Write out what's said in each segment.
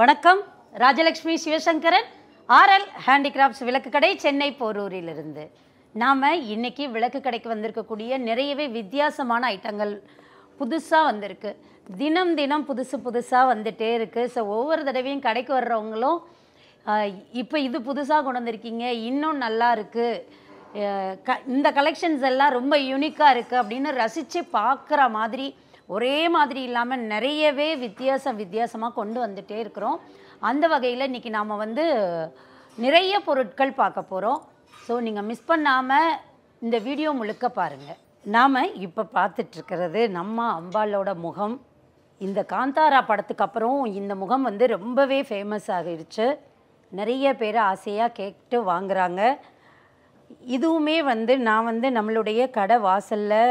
வணக்கம் Rajalakshmi Sivasankaran RL handicrafts விளக்கு கடை சென்னை போரூரிலிருந்து நாம் இன்றைக்கி விளக்கு கடைக்கு வந்திருக்கக்கூடிய நிறையவே வித்தியாசமான ஐட்டங்கள் புதுசாக வந்திருக்கு தினம் தினம் புதுசு புதுசாக வந்துகிட்டே இருக்குது ஸோ ஒவ்வொரு தடவையும் கடைக்கு வர்றவங்களும் இப்போ இது புதுசாக கொண்டு வந்திருக்கீங்க இன்னும் நல்லா இருக்குது க இந்த கலெக்ஷன்ஸ் எல்லாம் ரொம்ப யூனிக்காக இருக்குது அப்படின்னு ரசித்து பார்க்குற மாதிரி ஒரே மாதிரி இல்லாமல் நிறையவே வித்தியாசம் வித்தியாசமாக கொண்டு வந்துகிட்டே இருக்கிறோம் அந்த வகையில் இன்றைக்கி நாம் வந்து நிறைய பொருட்கள் பார்க்க போகிறோம் ஸோ நீங்கள் மிஸ் பண்ணாமல் இந்த வீடியோ முழுக்க பாருங்கள் நாம் இப்போ பார்த்துட்ருக்கிறது நம்ம அம்பாலோட முகம் இந்த காந்தாரா படத்துக்கு அப்புறம் இந்த முகம் வந்து ரொம்பவே ஃபேமஸ் ஆகிடுச்சு நிறைய பேர் ஆசையாக கேட்டு வாங்குகிறாங்க இதுவுமே வந்து நான் வந்து நம்மளுடைய கடை வாசலில்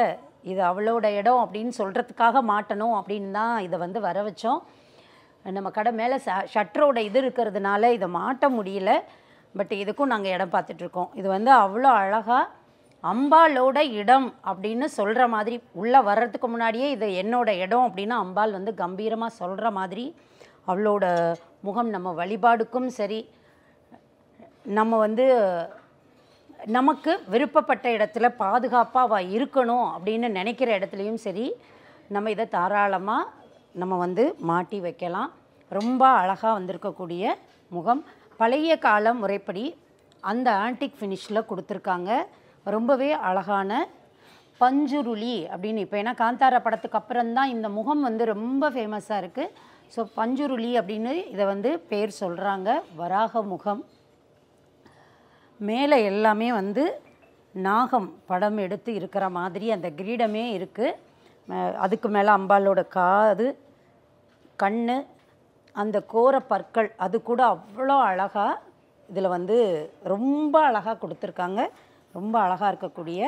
இது அவளோட இடம் அப்படின்னு சொல்கிறதுக்காக மாட்டணும் அப்படின்னு தான் இதை வந்து வர வச்சோம் நம்ம கடை மேலே ச ஷட்டரோட இது இருக்கிறதுனால இதை மாட்ட முடியல பட் இதுக்கும் நாங்கள் இடம் பார்த்துட்ருக்கோம் இது வந்து அவ்வளோ அழகாக அம்பாலோட இடம் அப்படின்னு சொல்கிற மாதிரி உள்ளே வர்றதுக்கு முன்னாடியே இது என்னோட இடம் அப்படின்னு அம்பாள் வந்து கம்பீரமாக சொல்கிற மாதிரி அவளோட முகம் நம்ம வழிபாடுக்கும் சரி நம்ம வந்து நமக்கு விருப்பப்பட்ட இடத்துல பாதுகாப்பாக இருக்கணும் அப்படின்னு நினைக்கிற இடத்துலையும் சரி நம்ம இதை தாராளமாக நம்ம வந்து மாட்டி வைக்கலாம் ரொம்ப அழகாக வந்திருக்கக்கூடிய முகம் பழைய கால முறைப்படி அந்த ஆன்டிக் ஃபினிஷில் கொடுத்துருக்காங்க ரொம்பவே அழகான பஞ்சுருளி அப்படின்னு இப்போ ஏன்னா காந்தாரா படத்துக்கு அப்புறம் தான் இந்த முகம் வந்து ரொம்ப ஃபேமஸாக இருக்குது ஸோ பஞ்சுருளி அப்படின்னு இதை வந்து பேர் சொல்கிறாங்க வராக முகம் மேலே எல்லாமே வந்து நாகம் படம் எடுத்து இருக்கிற மாதிரி அந்த கிரீடமே இருக்குது அதுக்கு மேலே அம்பாலோட காது கண் அந்த கோர பற்கள் அது கூட அவ்வளோ அழகாக இதில் வந்து ரொம்ப அழகாக கொடுத்துருக்காங்க ரொம்ப அழகாக இருக்கக்கூடிய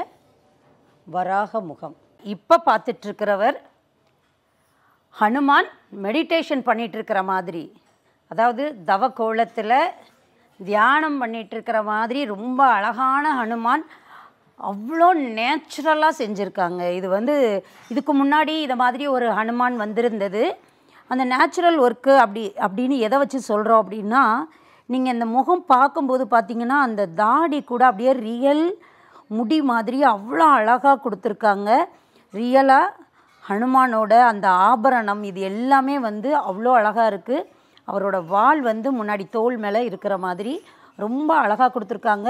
வராக முகம் இப்போ பார்த்துட்ருக்கிறவர் ஹனுமான் மெடிடேஷன் பண்ணிகிட்ருக்கிற மாதிரி அதாவது தவ கோலத்தில் தியானம் இருக்கிற மாதிரி ரொம்ப அழகான ஹனுமான் அவ்வளோ நேச்சுரலாக செஞ்சுருக்காங்க இது வந்து இதுக்கு முன்னாடி இதை மாதிரி ஒரு ஹனுமான் வந்திருந்தது அந்த நேச்சுரல் ஒர்க்கு அப்படி அப்படின்னு எதை வச்சு சொல்கிறோம் அப்படின்னா நீங்கள் இந்த முகம் பார்க்கும்போது பார்த்தீங்கன்னா அந்த தாடி கூட அப்படியே ரியல் முடி மாதிரி அவ்வளோ அழகாக கொடுத்துருக்காங்க ரியலாக ஹனுமானோட அந்த ஆபரணம் இது எல்லாமே வந்து அவ்வளோ அழகாக இருக்குது அவரோட வால் வந்து முன்னாடி தோல் மேலே இருக்கிற மாதிரி ரொம்ப அழகாக கொடுத்துருக்காங்க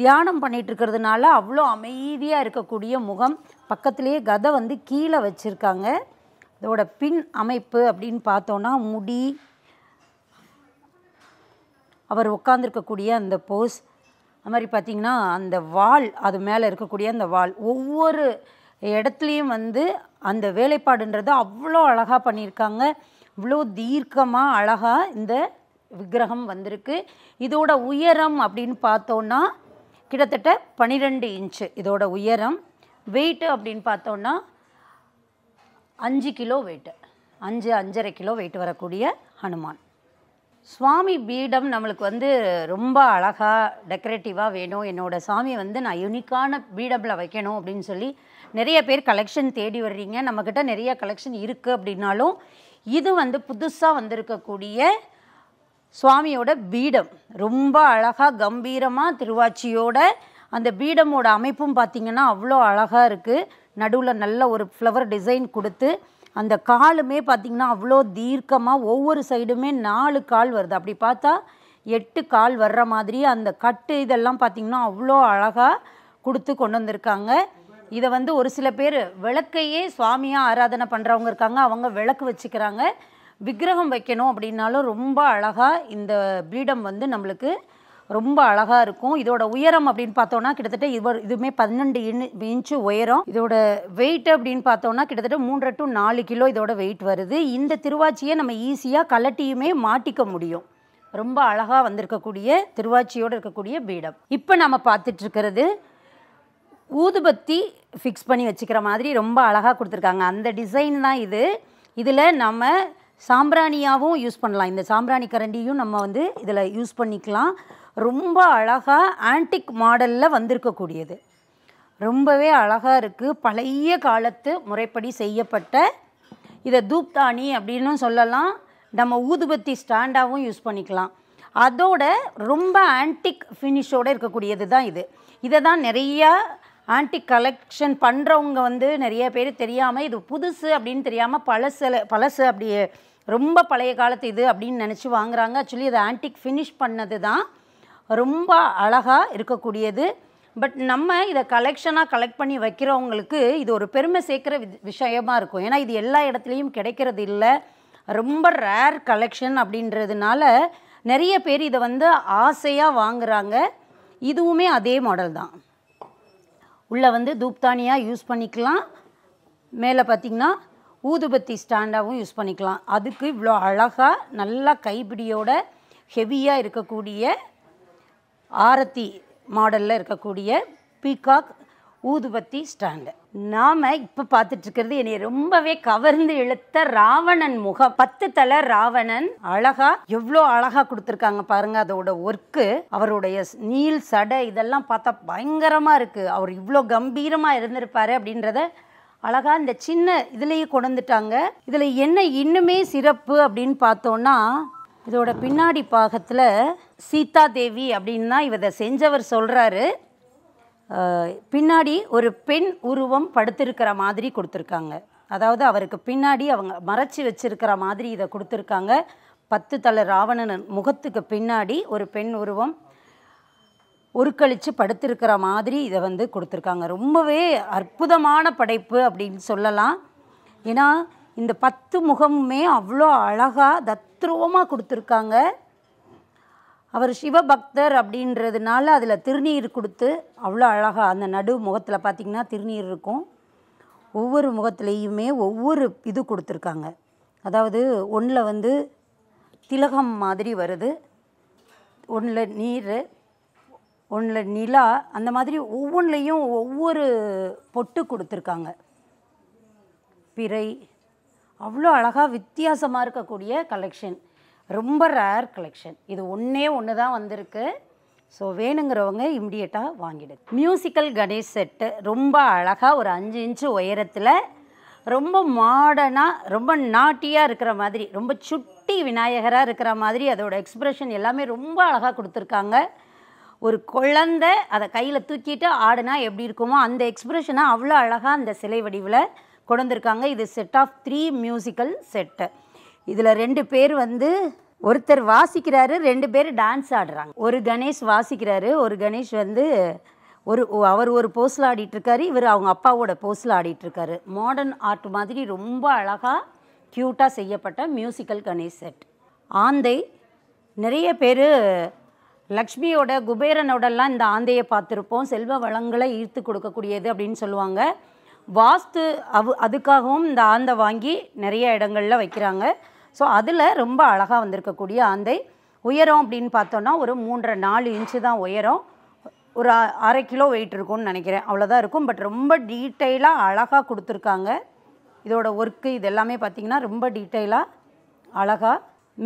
தியானம் பண்ணிகிட்டு இருக்கிறதுனால அவ்வளோ அமைதியாக இருக்கக்கூடிய முகம் பக்கத்துலேயே கதை வந்து கீழே வச்சுருக்காங்க இதோட பின் அமைப்பு அப்படின்னு பார்த்தோன்னா முடி அவர் உட்காந்துருக்கக்கூடிய அந்த போஸ் அது மாதிரி பார்த்திங்கன்னா அந்த வால் அது மேலே இருக்கக்கூடிய அந்த வால் ஒவ்வொரு இடத்துலையும் வந்து அந்த வேலைப்பாடுன்றது அவ்வளோ அழகாக பண்ணியிருக்காங்க இவ்வளோ தீர்க்கமாக அழகாக இந்த விக்கிரகம் வந்திருக்கு இதோட உயரம் அப்படின்னு பார்த்தோன்னா கிட்டத்தட்ட பன்னிரெண்டு இன்ச்சு இதோட உயரம் வெயிட்டு அப்படின்னு பார்த்தோன்னா அஞ்சு கிலோ வெயிட்டு அஞ்சு அஞ்சரை கிலோ வெயிட் வரக்கூடிய ஹனுமான் சுவாமி பீடம் நம்மளுக்கு வந்து ரொம்ப அழகாக டெக்கரேட்டிவாக வேணும் என்னோடய சாமியை வந்து நான் யூனிக்கான பீடமில் வைக்கணும் அப்படின்னு சொல்லி நிறைய பேர் கலெக்ஷன் தேடி வர்றீங்க நம்மக்கிட்ட நிறைய கலெக்ஷன் இருக்குது அப்படின்னாலும் இது வந்து புதுசாக வந்திருக்கக்கூடிய சுவாமியோட பீடம் ரொம்ப அழகாக கம்பீரமாக திருவாச்சியோட அந்த பீடமோட அமைப்பும் பார்த்திங்கன்னா அவ்வளோ அழகாக இருக்குது நடுவில் நல்ல ஒரு ஃப்ளவர் டிசைன் கொடுத்து அந்த காலுமே பார்த்திங்கன்னா அவ்வளோ தீர்க்கமாக ஒவ்வொரு சைடுமே நாலு கால் வருது அப்படி பார்த்தா எட்டு கால் வர்ற மாதிரி அந்த கட்டு இதெல்லாம் பார்த்திங்கன்னா அவ்வளோ அழகாக கொடுத்து கொண்டு வந்திருக்காங்க இதை வந்து ஒரு சில பேர் விளக்கையே சுவாமியாக ஆராதனை பண்ணுறவங்க இருக்காங்க அவங்க விளக்கு வச்சுக்கிறாங்க விக்கிரகம் வைக்கணும் அப்படின்னாலும் ரொம்ப அழகாக இந்த பீடம் வந்து நம்மளுக்கு ரொம்ப அழகாக இருக்கும் இதோட உயரம் அப்படின்னு பார்த்தோன்னா கிட்டத்தட்ட இவர் இதுவுமே பன்னெண்டு இன்ச்சு உயரம் இதோட வெயிட் அப்படின்னு பார்த்தோன்னா கிட்டத்தட்ட மூன்றரை டு நாலு கிலோ இதோட வெயிட் வருது இந்த திருவாச்சியை நம்ம ஈஸியாக கலட்டியுமே மாட்டிக்க முடியும் ரொம்ப அழகாக வந்திருக்கக்கூடிய திருவாச்சியோடு இருக்கக்கூடிய பீடம் இப்போ நம்ம பார்த்துட்ருக்கிறது ஊதுபத்தி ஃபிக்ஸ் பண்ணி வச்சுக்கிற மாதிரி ரொம்ப அழகாக கொடுத்துருக்காங்க அந்த டிசைன் தான் இது இதில் நம்ம சாம்பிராணியாகவும் யூஸ் பண்ணலாம் இந்த சாம்பிராணி கரண்டியும் நம்ம வந்து இதில் யூஸ் பண்ணிக்கலாம் ரொம்ப அழகாக ஆன்டிக் மாடலில் வந்திருக்கக்கூடியது ரொம்பவே அழகாக இருக்குது பழைய காலத்து முறைப்படி செய்யப்பட்ட இதை தூப்தானி அப்படின்னு சொல்லலாம் நம்ம ஊதுபத்தி ஸ்டாண்டாகவும் யூஸ் பண்ணிக்கலாம் அதோட ரொம்ப ஆன்டிக் ஃபினிஷோடு இருக்கக்கூடியது தான் இது இதை தான் நிறையா ஆன்டி கலெக்ஷன் பண்ணுறவங்க வந்து நிறைய பேர் தெரியாமல் இது புதுசு அப்படின்னு தெரியாமல் பழசு பழசு அப்படியே ரொம்ப பழைய காலத்து இது அப்படின்னு நினச்சி வாங்குகிறாங்க ஆக்சுவலி இது ஆன்டிக் ஃபினிஷ் பண்ணது தான் ரொம்ப அழகாக இருக்கக்கூடியது பட் நம்ம இதை கலெக்ஷனாக கலெக்ட் பண்ணி வைக்கிறவங்களுக்கு இது ஒரு பெருமை சேர்க்குற விஷயமாக இருக்கும் ஏன்னா இது எல்லா இடத்துலையும் கிடைக்கிறது இல்லை ரொம்ப ரேர் கலெக்ஷன் அப்படின்றதுனால நிறைய பேர் இதை வந்து ஆசையாக வாங்குகிறாங்க இதுவுமே அதே மாடல் தான் உள்ளே வந்து தூப்தானியாக யூஸ் பண்ணிக்கலாம் மேலே பார்த்திங்கன்னா ஊதுபத்தி ஸ்டாண்டாகவும் யூஸ் பண்ணிக்கலாம் அதுக்கு இவ்வளோ அழகாக நல்லா கைப்பிடியோட ஹெவியாக இருக்கக்கூடிய ஆரத்தி மாடலில் இருக்கக்கூடிய பீகாக் ஊதுபத்தி ஸ்டாண்டு நாம் இப்போ இருக்கிறது என்னை ரொம்பவே கவர்ந்து இழுத்த ராவணன் முகம் பத்து தல ராவணன் அழகா எவ்வளோ அழகாக கொடுத்துருக்காங்க பாருங்க அதோட ஒர்க்கு அவருடைய நீல் சடை இதெல்லாம் பார்த்தா பயங்கரமாக இருக்குது அவர் இவ்வளோ கம்பீரமாக இருந்திருப்பாரு அப்படின்றத அழகா இந்த சின்ன இதுலேயே கொண்டுட்டாங்க இதில் என்ன இன்னுமே சிறப்பு அப்படின்னு பார்த்தோன்னா இதோட பின்னாடி பாகத்தில் சீதா தேவி அப்படின்னு தான் இவத செஞ்சவர் சொல்கிறாரு பின்னாடி ஒரு பெண் உருவம் படுத்திருக்கிற மாதிரி கொடுத்துருக்காங்க அதாவது அவருக்கு பின்னாடி அவங்க மறைச்சி வச்சிருக்கிற மாதிரி இதை கொடுத்துருக்காங்க பத்து தலை ராவணன் முகத்துக்கு பின்னாடி ஒரு பெண் உருவம் உருக்களித்து படுத்திருக்கிற மாதிரி இதை வந்து கொடுத்துருக்காங்க ரொம்பவே அற்புதமான படைப்பு அப்படின்னு சொல்லலாம் ஏன்னா இந்த பத்து முகமுமே அவ்வளோ அழகாக தத்ரூபமாக கொடுத்துருக்காங்க அவர் சிவபக்தர் அப்படின்றதுனால அதில் திருநீர் கொடுத்து அவ்வளோ அழகாக அந்த நடு முகத்தில் பார்த்திங்கன்னா திருநீர் இருக்கும் ஒவ்வொரு முகத்துலேயுமே ஒவ்வொரு இது கொடுத்துருக்காங்க அதாவது ஒன்றில் வந்து திலகம் மாதிரி வருது ஒன்றில் நீர் ஒன்றில் நிலா அந்த மாதிரி ஒவ்வொன்றிலையும் ஒவ்வொரு பொட்டு கொடுத்துருக்காங்க பிறை அவ்வளோ அழகாக வித்தியாசமாக இருக்கக்கூடிய கலெக்ஷன் ரொம்ப ரேர் கலெக்ஷன் இது ஒன்றே ஒன்று தான் வந்திருக்கு ஸோ வேணுங்கிறவங்க இம்மிடியட்டாக வாங்கிடுங்க மியூசிக்கல் கணேஷ் செட்டு ரொம்ப அழகாக ஒரு அஞ்சு இன்ச்சு உயரத்தில் ரொம்ப மாடர்னாக ரொம்ப நாட்டியாக இருக்கிற மாதிரி ரொம்ப சுட்டி விநாயகராக இருக்கிற மாதிரி அதோட எக்ஸ்ப்ரெஷன் எல்லாமே ரொம்ப அழகாக கொடுத்துருக்காங்க ஒரு குழந்த அதை கையில் தூக்கிட்டு ஆடுனா எப்படி இருக்குமோ அந்த எக்ஸ்ப்ரெஷனாக அவ்வளோ அழகாக அந்த சிலை வடிவில் கொண்டு வந்திருக்காங்க இது set of three musical set இதில் ரெண்டு பேர் வந்து ஒருத்தர் வாசிக்கிறாரு ரெண்டு பேர் டான்ஸ் ஆடுறாங்க ஒரு கணேஷ் வாசிக்கிறாரு ஒரு கணேஷ் வந்து ஒரு அவர் ஒரு போஸ்டில் ஆடிட்டுருக்காரு இவர் அவங்க அப்பாவோட போஸ்டில் ஆடிட்டுருக்காரு மாடர்ன் ஆர்ட் மாதிரி ரொம்ப அழகாக க்யூட்டாக செய்யப்பட்ட மியூசிக்கல் கணேஷ் செட் ஆந்தை நிறைய பேர் லக்ஷ்மியோட குபேரனோடலாம் இந்த ஆந்தையை பார்த்துருப்போம் செல்வ வளங்களை ஈர்த்து கொடுக்கக்கூடியது அப்படின்னு சொல்லுவாங்க வாஸ்து அவ் அதுக்காகவும் இந்த ஆந்தை வாங்கி நிறைய இடங்களில் வைக்கிறாங்க ஸோ அதில் ரொம்ப அழகாக வந்திருக்கக்கூடிய அந்தை உயரம் அப்படின்னு பார்த்தோன்னா ஒரு மூன்றரை நாலு இன்ச்சு தான் உயரம் ஒரு அரை கிலோ வெயிட் இருக்கும்னு நினைக்கிறேன் அவ்வளோதான் இருக்கும் பட் ரொம்ப டீட்டெயிலாக அழகாக கொடுத்துருக்காங்க இதோட ஒர்க்கு இது எல்லாமே பார்த்திங்கன்னா ரொம்ப டீட்டெயிலாக அழகாக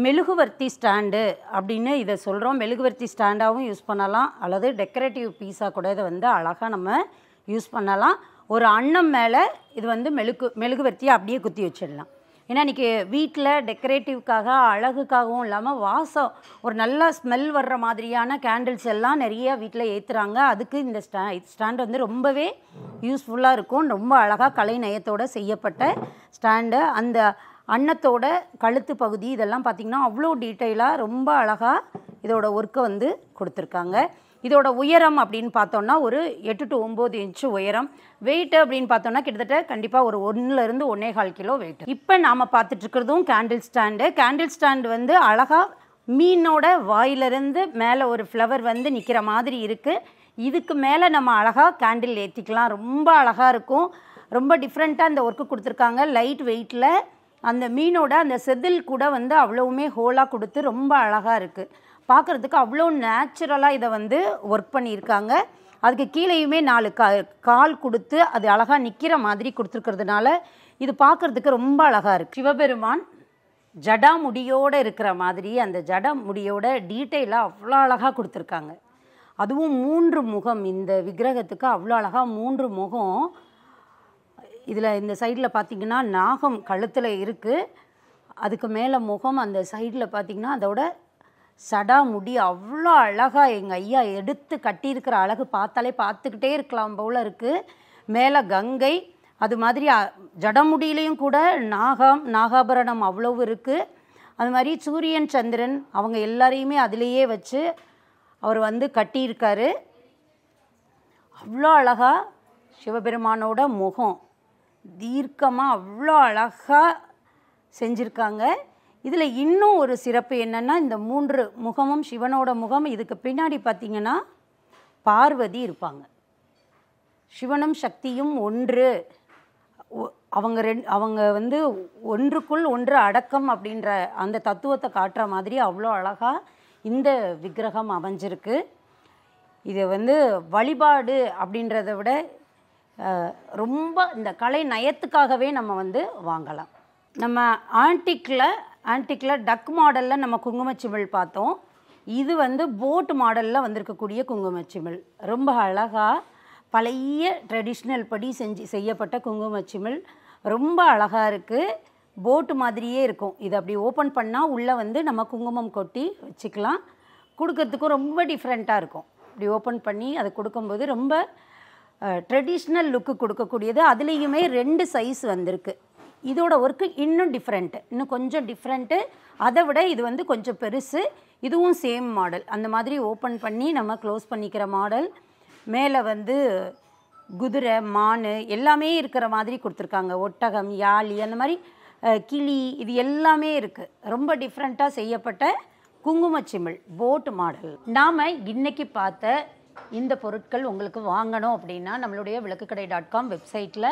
மெழுகுவர்த்தி ஸ்டாண்டு அப்படின்னு இதை சொல்கிறோம் மெழுகுவர்த்தி ஸ்டாண்டாகவும் யூஸ் பண்ணலாம் அல்லது டெக்கரேட்டிவ் பீஸாக கூட இதை வந்து அழகாக நம்ம யூஸ் பண்ணலாம் ஒரு அன்னம் மேலே இது வந்து மெழுகு மெழுகுவர்த்தியை அப்படியே குத்தி வச்சிடலாம் ஏன்னா இன்றைக்கி வீட்டில் டெக்கரேட்டிவ்க்காக அழகுக்காகவும் இல்லாமல் வாசம் ஒரு நல்ல ஸ்மெல் வர்ற மாதிரியான கேண்டில்ஸ் எல்லாம் நிறைய வீட்டில் ஏற்றுறாங்க அதுக்கு இந்த ஸ்டா ஸ்டாண்ட் வந்து ரொம்பவே யூஸ்ஃபுல்லாக இருக்கும் ரொம்ப அழகாக கலை நயத்தோடு செய்யப்பட்ட ஸ்டாண்டு அந்த அன்னத்தோட கழுத்து பகுதி இதெல்லாம் பார்த்திங்கன்னா அவ்வளோ டீட்டெயிலாக ரொம்ப அழகாக இதோட ஒர்க்கை வந்து கொடுத்துருக்காங்க இதோட உயரம் அப்படின்னு பார்த்தோன்னா ஒரு எட்டு டு ஒம்பது இன்ச்சு உயரம் வெயிட் அப்படின்னு பார்த்தோம்னா கிட்டத்தட்ட கண்டிப்பாக ஒரு ஒன்றுலேருந்து ஒன்றே கால் கிலோ வெயிட் இப்போ நாம் இருக்கிறதும் கேண்டில் ஸ்டாண்டு கேண்டில் ஸ்டாண்டு வந்து அழகாக மீனோட வாயிலிருந்து மேலே ஒரு ஃப்ளவர் வந்து நிற்கிற மாதிரி இருக்குது இதுக்கு மேலே நம்ம அழகாக கேண்டில் ஏற்றிக்கலாம் ரொம்ப அழகாக இருக்கும் ரொம்ப டிஃப்ரெண்ட்டாக அந்த ஒர்க்கு கொடுத்துருக்காங்க லைட் வெயிட்டில் அந்த மீனோட அந்த செதில் கூட வந்து அவ்வளவுமே ஹோலாக கொடுத்து ரொம்ப அழகாக இருக்குது பார்க்குறதுக்கு அவ்வளோ நேச்சுரலாக இதை வந்து ஒர்க் பண்ணியிருக்காங்க அதுக்கு கீழேயுமே நாலு கா கால் கொடுத்து அது அழகாக நிற்கிற மாதிரி கொடுத்துருக்கிறதுனால இது பார்க்குறதுக்கு ரொம்ப அழகாக இருக்குது சிவபெருமான் ஜடா முடியோடு இருக்கிற மாதிரி அந்த ஜடாமுடியோட முடியோட டீட்டெயிலாக அவ்வளோ அழகாக கொடுத்துருக்காங்க அதுவும் மூன்று முகம் இந்த விக்கிரகத்துக்கு அவ்வளோ அழகாக மூன்று முகம் இதில் இந்த சைடில் பார்த்திங்கன்னா நாகம் கழுத்தில் இருக்குது அதுக்கு மேலே முகம் அந்த சைடில் பார்த்திங்கன்னா அதோட சடா முடி அவ்வளோ அழகாக எங்கள் ஐயா எடுத்து கட்டியிருக்கிற அழகு பார்த்தாலே பார்த்துக்கிட்டே இருக்கலாம் போல் இருக்குது மேலே கங்கை அது மாதிரி ஜடமுடியிலையும் கூட நாகம் நாகாபரணம் அவ்வளவு இருக்குது அது மாதிரி சூரியன் சந்திரன் அவங்க எல்லாரையுமே அதிலேயே வச்சு அவர் வந்து கட்டியிருக்காரு அவ்வளோ அழகாக சிவபெருமானோட முகம் தீர்க்கமாக அவ்வளோ அழகாக செஞ்சுருக்காங்க இதில் இன்னும் ஒரு சிறப்பு என்னென்னா இந்த மூன்று முகமும் சிவனோட முகம் இதுக்கு பின்னாடி பார்த்திங்கன்னா பார்வதி இருப்பாங்க சிவனும் சக்தியும் ஒன்று அவங்க ரெண்டு அவங்க வந்து ஒன்றுக்குள் ஒன்று அடக்கம் அப்படின்ற அந்த தத்துவத்தை காட்டுற மாதிரி அவ்வளோ அழகாக இந்த விக்கிரகம் அமைஞ்சிருக்கு இது வந்து வழிபாடு அப்படின்றத விட ரொம்ப இந்த கலை நயத்துக்காகவே நம்ம வந்து வாங்கலாம் நம்ம ஆன்டிக்கில் ஆன்டிக்கில் டக் மாடலில் நம்ம குங்குமச்சிமிழ் பார்த்தோம் இது வந்து போட் மாடலில் வந்திருக்கக்கூடிய குங்குமச்சிமிழ் ரொம்ப அழகாக பழைய ட்ரெடிஷ்னல் படி செஞ்சு செய்யப்பட்ட குங்குமச்சிமிழ் ரொம்ப அழகாக இருக்குது போட்டு மாதிரியே இருக்கும் இது அப்படி ஓப்பன் பண்ணால் உள்ளே வந்து நம்ம குங்குமம் கொட்டி வச்சுக்கலாம் கொடுக்கறதுக்கும் ரொம்ப டிஃப்ரெண்ட்டாக இருக்கும் இப்படி ஓப்பன் பண்ணி அதை கொடுக்கும்போது ரொம்ப ட்ரெடிஷ்னல் லுக்கு கொடுக்கக்கூடியது அதுலேயுமே ரெண்டு சைஸ் வந்திருக்கு இதோட ஒர்க்கு இன்னும் டிஃப்ரெண்ட்டு இன்னும் கொஞ்சம் டிஃப்ரெண்ட்டு அதை விட இது வந்து கொஞ்சம் பெருசு இதுவும் சேம் மாடல் அந்த மாதிரி ஓப்பன் பண்ணி நம்ம க்ளோஸ் பண்ணிக்கிற மாடல் மேலே வந்து குதிரை மான் எல்லாமே இருக்கிற மாதிரி கொடுத்துருக்காங்க ஒட்டகம் யாழி அந்த மாதிரி கிளி இது எல்லாமே இருக்குது ரொம்ப டிஃப்ரெண்ட்டாக செய்யப்பட்ட குங்குமச்சிமிழ் போட் மாடல் நாம் இன்றைக்கி பார்த்த இந்த பொருட்கள் உங்களுக்கு வாங்கணும் அப்படின்னா நம்மளுடைய விளக்குக்கடை டாட் காம் வெப்சைட்டில்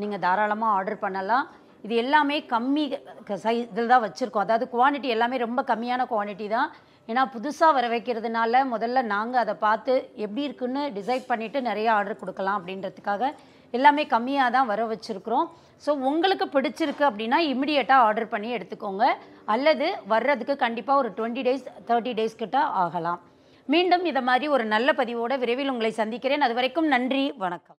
நீங்கள் தாராளமாக ஆர்டர் பண்ணலாம் இது எல்லாமே கம்மி சைஸ் இதில் தான் வச்சுருக்கோம் அதாவது குவான்டிட்டி எல்லாமே ரொம்ப கம்மியான குவான்டிட்டி தான் ஏன்னா புதுசாக வர வைக்கிறதுனால முதல்ல நாங்கள் அதை பார்த்து எப்படி இருக்குன்னு டிசைட் பண்ணிவிட்டு நிறையா ஆர்டர் கொடுக்கலாம் அப்படின்றதுக்காக எல்லாமே கம்மியாக தான் வர வச்சுருக்குறோம் ஸோ உங்களுக்கு பிடிச்சிருக்கு அப்படின்னா இமிடியேட்டாக ஆர்டர் பண்ணி எடுத்துக்கோங்க அல்லது வர்றதுக்கு கண்டிப்பாக ஒரு டுவெண்ட்டி டேஸ் தேர்ட்டி டேஸ் கிட்ட ஆகலாம் மீண்டும் இதை மாதிரி ஒரு நல்ல பதிவோடு விரைவில் உங்களை சந்திக்கிறேன் அது வரைக்கும் நன்றி வணக்கம்